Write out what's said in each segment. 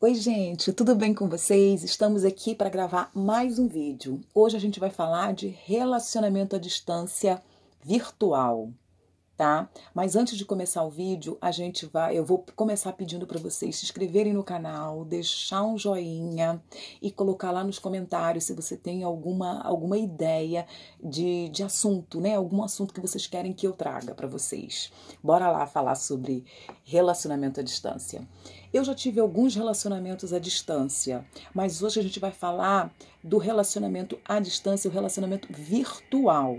Oi, gente, tudo bem com vocês? Estamos aqui para gravar mais um vídeo. Hoje a gente vai falar de relacionamento à distância virtual tá? Mas antes de começar o vídeo, a gente vai, eu vou começar pedindo para vocês se inscreverem no canal, deixar um joinha e colocar lá nos comentários se você tem alguma alguma ideia de, de assunto, né? Algum assunto que vocês querem que eu traga para vocês. Bora lá falar sobre relacionamento à distância. Eu já tive alguns relacionamentos à distância, mas hoje a gente vai falar do relacionamento à distância, o relacionamento virtual,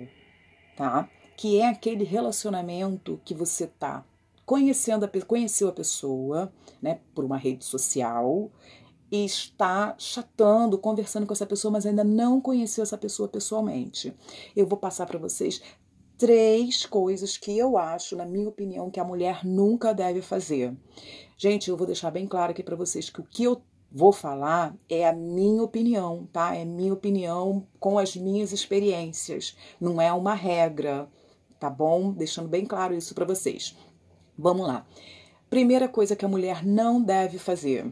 tá? que é aquele relacionamento que você tá conhecendo a, conheceu a pessoa, né, por uma rede social, e está chatando, conversando com essa pessoa, mas ainda não conheceu essa pessoa pessoalmente. Eu vou passar para vocês três coisas que eu acho, na minha opinião, que a mulher nunca deve fazer. Gente, eu vou deixar bem claro aqui para vocês que o que eu vou falar é a minha opinião, tá? É minha opinião com as minhas experiências, não é uma regra tá bom? Deixando bem claro isso para vocês. Vamos lá. Primeira coisa que a mulher não deve fazer: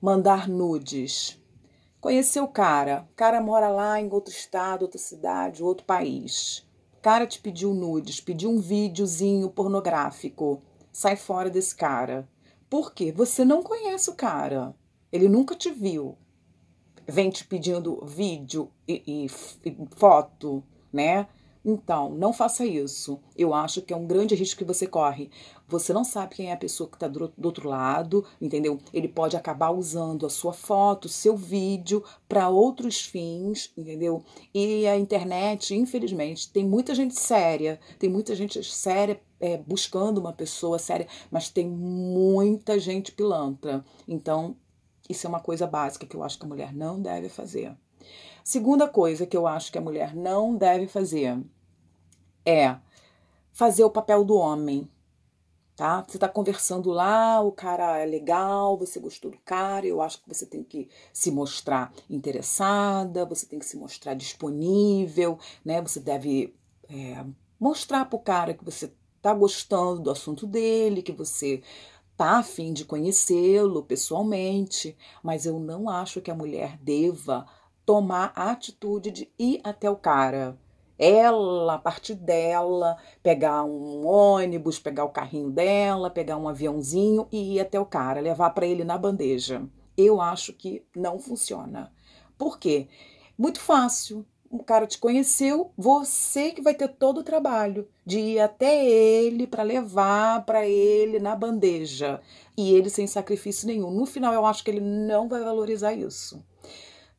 mandar nudes. Conheceu o cara, o cara mora lá em outro estado, outra cidade, outro país. O cara te pediu nudes, pediu um videozinho pornográfico. Sai fora desse cara. Por quê? Você não conhece o cara. Ele nunca te viu. Vem te pedindo vídeo e, e, e foto, né? Então, não faça isso. Eu acho que é um grande risco que você corre. Você não sabe quem é a pessoa que está do, do, outro lado, entendeu? Ele pode acabar usando a sua foto, seu vídeo para outros fins, entendeu? E a internet, infelizmente, tem muita gente séria, tem muita gente séria é, buscando uma pessoa séria, mas tem muita gente pilantra. Então, isso é uma coisa básica que eu acho que a mulher não deve fazer. Segunda coisa que eu acho que a mulher não deve fazer é fazer o papel do homem, tá? Você tá conversando lá, o cara é legal, você gostou do cara, eu acho que você tem que se mostrar interessada, você tem que se mostrar disponível, né? Você deve é, mostrar pro cara que você tá gostando do assunto dele, que você tá afim de conhecê-lo pessoalmente, mas eu não acho que a mulher deva tomar a atitude de ir até o cara ela, a partir dela, pegar um ônibus, pegar o carrinho dela, pegar um aviãozinho e ir até o cara, levar para ele na bandeja. Eu acho que não funciona. Por quê? Muito fácil. O cara te conheceu, você que vai ter todo o trabalho de ir até ele para levar para ele na bandeja. E ele sem sacrifício nenhum. No final, eu acho que ele não vai valorizar isso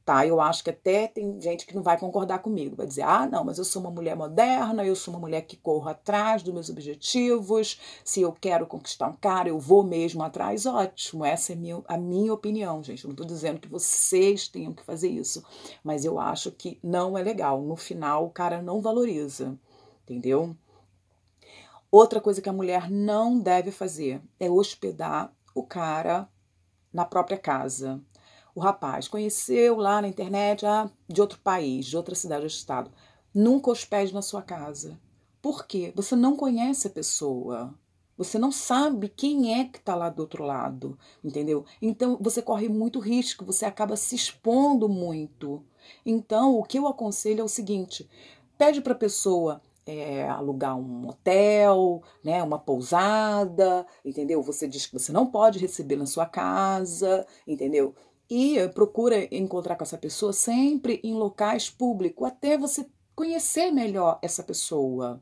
tá? Eu acho que até tem gente que não vai concordar comigo, vai dizer: ah, não, mas eu sou uma mulher moderna, eu sou uma mulher que corro atrás dos meus objetivos, se eu quero conquistar um cara, eu vou mesmo atrás. Ótimo, essa é minha, a minha opinião, gente. Eu não estou dizendo que vocês tenham que fazer isso, mas eu acho que não é legal. No final, o cara não valoriza, entendeu? Outra coisa que a mulher não deve fazer é hospedar o cara na própria casa. O rapaz conheceu lá na internet ah, de outro país, de outra cidade ou estado. Nunca hospede na sua casa. Por quê? Você não conhece a pessoa. Você não sabe quem é que está lá do outro lado, entendeu? Então você corre muito risco, você acaba se expondo muito. Então o que eu aconselho é o seguinte: pede para a pessoa é, alugar um hotel, né, uma pousada, entendeu? Você diz que você não pode receber na sua casa, entendeu? e procura encontrar com essa pessoa sempre em locais públicos, até você conhecer melhor essa pessoa,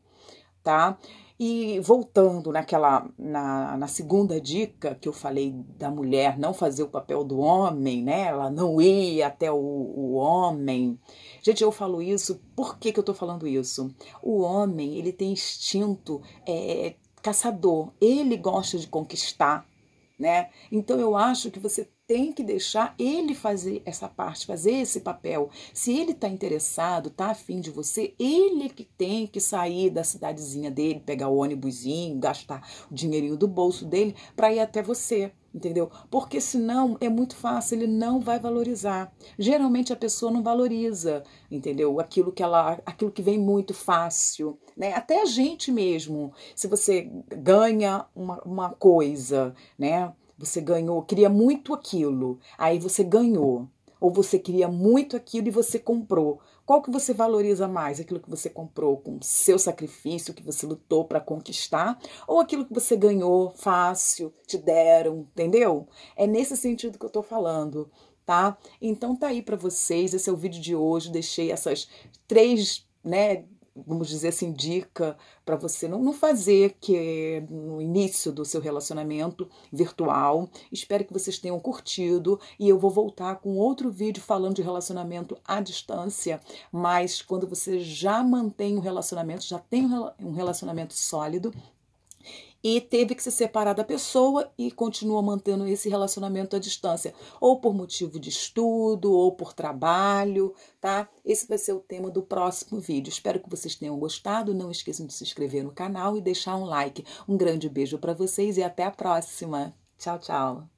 tá? E voltando naquela na, na segunda dica que eu falei da mulher não fazer o papel do homem, né? Ela não ir até o, o homem. Gente, eu falo isso, por que, que eu tô falando isso? O homem, ele tem instinto é, caçador, ele gosta de conquistar, né? Então eu acho que você tem que deixar ele fazer essa parte, fazer esse papel. Se ele está interessado, tá afim de você, ele que tem que sair da cidadezinha dele, pegar o ônibusinho, gastar o dinheirinho do bolso dele para ir até você entendeu? Porque senão é muito fácil, ele não vai valorizar. Geralmente a pessoa não valoriza, entendeu? Aquilo que ela, aquilo que vem muito fácil, né? Até a gente mesmo, se você ganha uma, uma coisa, né? Você ganhou, queria muito aquilo, aí você ganhou. Ou você queria muito aquilo e você comprou. Qual que você valoriza mais? Aquilo que você comprou com seu sacrifício, que você lutou para conquistar, ou aquilo que você ganhou fácil, te deram, entendeu? É nesse sentido que eu estou falando, tá? Então tá aí para vocês, esse é o vídeo de hoje, deixei essas três, né, vamos dizer assim, dica para você não, não fazer que é no início do seu relacionamento virtual. Espero que vocês tenham curtido e eu vou voltar com outro vídeo falando de relacionamento à distância, mas quando você já mantém um relacionamento, já tem um relacionamento sólido, e teve que se separar da pessoa e continua mantendo esse relacionamento à distância, ou por motivo de estudo, ou por trabalho, tá? Esse vai ser o tema do próximo vídeo. Espero que vocês tenham gostado. Não esqueçam de se inscrever no canal e deixar um like. Um grande beijo para vocês e até a próxima. Tchau, tchau.